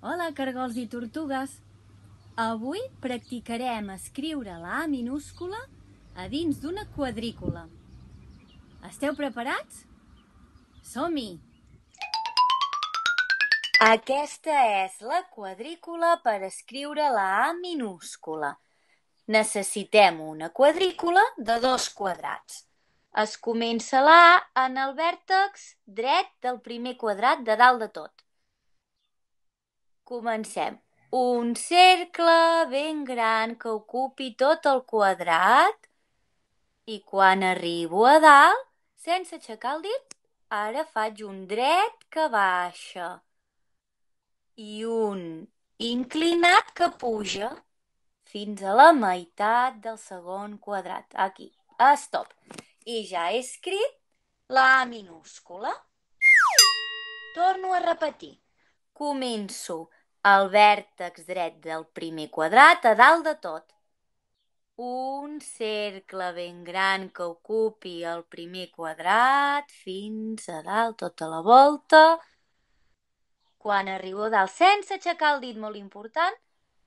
Hola, cargols i tortugues! Avui practicarem escriure la A minúscula a dins d'una quadrícula. Esteu preparats? Som-hi! Aquesta és la quadrícula per escriure la A minúscula. Necessitem una quadrícula de dos quadrats. Es comença la A en el vèrtex dret del primer quadrat de dalt de tot Comencem. Un cercle ben gran que ocupi tot el quadrat i quan arribo a dalt, sense aixecar el dit, ara faig un dret que baixa i un inclinat que puja fins a la meitat del segon quadrat. Aquí. Stop. I ja he escrit la minúscula. Torno a repetir. Començo el vèrtex dret del primer quadrat a dalt de tot. Un cercle ben gran que ocupi el primer quadrat fins a dalt tota la volta. Quan arribo a dalt, sense aixecar el dit, molt important,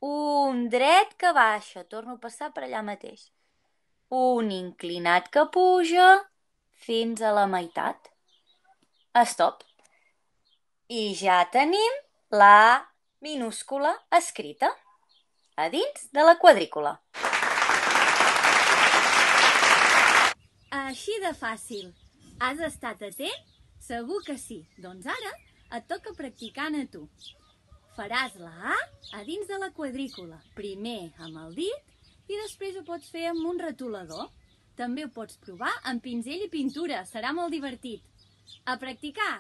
un dret que baixa, torno a passar per allà mateix. Un inclinat que puja fins a la meitat. Stop. I ja tenim la minúscula escrita a dins de la quadrícula. Així de fàcil. Has estat atent? Segur que sí. Doncs ara et toca practicant a tu. Faràs la A a dins de la quadrícula, primer amb el dit i després ho pots fer amb un retolador. També ho pots provar amb pinzell i pintura, serà molt divertit. A practicar!